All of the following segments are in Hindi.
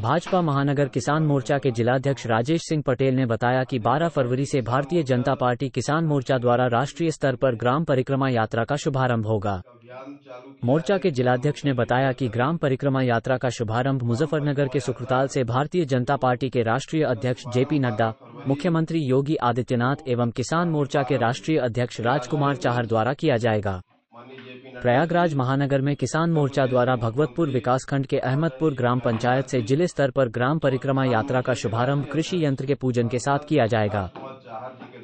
भाजपा महानगर किसान मोर्चा के जिलाध्यक्ष राजेश सिंह पटेल ने बताया कि 12 फरवरी से भारतीय जनता पार्टी किसान मोर्चा द्वारा राष्ट्रीय स्तर पर ग्राम परिक्रमा यात्रा का शुभारंभ होगा मोर्चा के जिलाध्यक्ष ने बताया कि ग्राम परिक्रमा यात्रा का शुभारंभ मुजफ्फरनगर के सुखरताल से भारतीय जनता पार्टी के राष्ट्रीय अध्यक्ष जेपी नड्डा मुख्यमंत्री योगी आदित्यनाथ एवं किसान मोर्चा के राष्ट्रीय अध्यक्ष राजकुमार चाहर द्वारा किया जाएगा प्रयागराज महानगर में किसान मोर्चा द्वारा भगवतपुर विकासखंड के अहमदपुर ग्राम पंचायत से जिले स्तर पर ग्राम परिक्रमा यात्रा का शुभारंभ कृषि यंत्र के पूजन के साथ किया जाएगा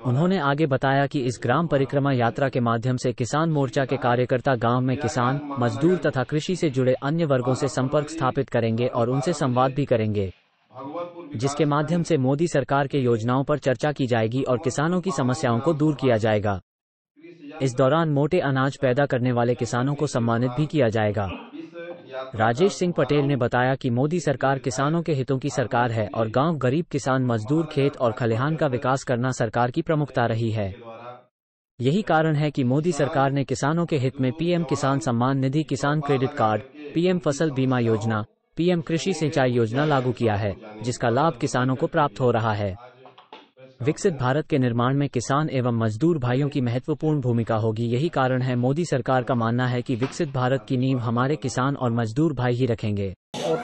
उन्होंने आगे बताया कि इस ग्राम परिक्रमा यात्रा के माध्यम से किसान मोर्चा के कार्यकर्ता गांव में किसान मजदूर तथा कृषि से जुड़े अन्य वर्गों से संपर्क स्थापित करेंगे और उनसे संवाद भी करेंगे जिसके माध्यम से मोदी सरकार के योजनाओं पर चर्चा की जाएगी और किसानों की समस्याओं को दूर किया जाएगा इस दौरान मोटे अनाज पैदा करने वाले किसानों को सम्मानित भी किया जाएगा राजेश सिंह पटेल ने बताया कि मोदी सरकार किसानों के हितों की सरकार है और गांव गरीब किसान मजदूर खेत और खलिहान का विकास करना सरकार की प्रमुखता रही है यही कारण है कि मोदी सरकार ने किसानों के हित में पीएम किसान सम्मान निधि किसान क्रेडिट कार्ड पीएम फसल बीमा योजना पीएम कृषि सिंचाई योजना लागू किया है जिसका लाभ किसानों को प्राप्त हो रहा है विकसित भारत के निर्माण में किसान एवं मजदूर भाइयों की महत्वपूर्ण भूमिका होगी यही कारण है मोदी सरकार का मानना है कि विकसित भारत की नींव हमारे किसान और मजदूर भाई ही रखेंगे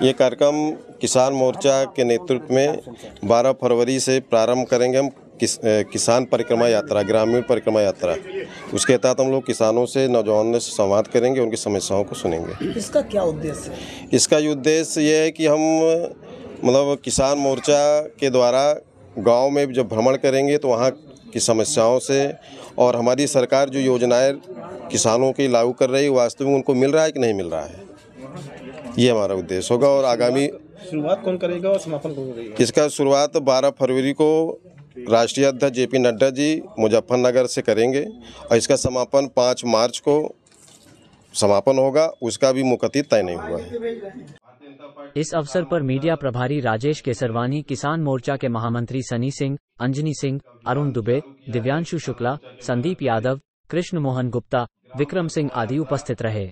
ये कार्यक्रम किसान मोर्चा के नेतृत्व में 12 फरवरी से प्रारंभ करेंगे हम किस, किसान परिक्रमा यात्रा ग्रामीण परिक्रमा यात्रा उसके तहत हम लोग किसानों से नौजवानों से संवाद करेंगे उनकी समस्याओं को सुनेंगे इसका क्या उद्देश्य इसका उद्देश्य ये है कि हम मतलब किसान मोर्चा के द्वारा गांव में जब भ्रमण करेंगे तो वहाँ की समस्याओं से और हमारी सरकार जो योजनाएं किसानों की लागू कर रही है वास्तव में उनको मिल रहा है कि नहीं मिल रहा है ये हमारा उद्देश्य होगा और आगामी शुरुआत कौन करेगा और समापन कौन करेगा इसका शुरुआत 12 फरवरी को राष्ट्रीय अध्यक्ष जे पी नड्डा जी मुजफ्फरनगर से करेंगे और इसका समापन पाँच मार्च को समापन होगा उसका भी मुकति तय नहीं हुआ है इस अवसर पर मीडिया प्रभारी राजेश केसरवानी किसान मोर्चा के महामंत्री सनी सिंह अंजनी सिंह अरुण दुबे दिव्यांशु शुक्ला संदीप यादव कृष्ण मोहन गुप्ता विक्रम सिंह आदि उपस्थित रहे